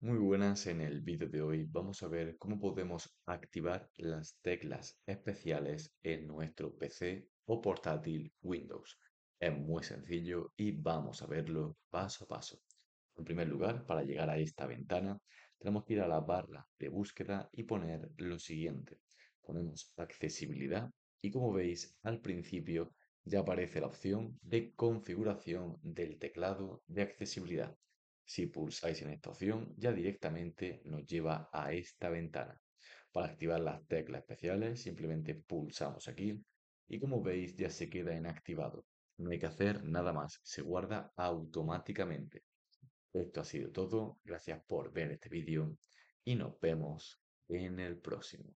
Muy buenas, en el vídeo de hoy vamos a ver cómo podemos activar las teclas especiales en nuestro PC o portátil Windows. Es muy sencillo y vamos a verlo paso a paso. En primer lugar, para llegar a esta ventana, tenemos que ir a la barra de búsqueda y poner lo siguiente. Ponemos accesibilidad y como veis al principio ya aparece la opción de configuración del teclado de accesibilidad. Si pulsáis en esta opción, ya directamente nos lleva a esta ventana. Para activar las teclas especiales, simplemente pulsamos aquí y como veis ya se queda en activado. No hay que hacer nada más, se guarda automáticamente. Esto ha sido todo, gracias por ver este vídeo y nos vemos en el próximo.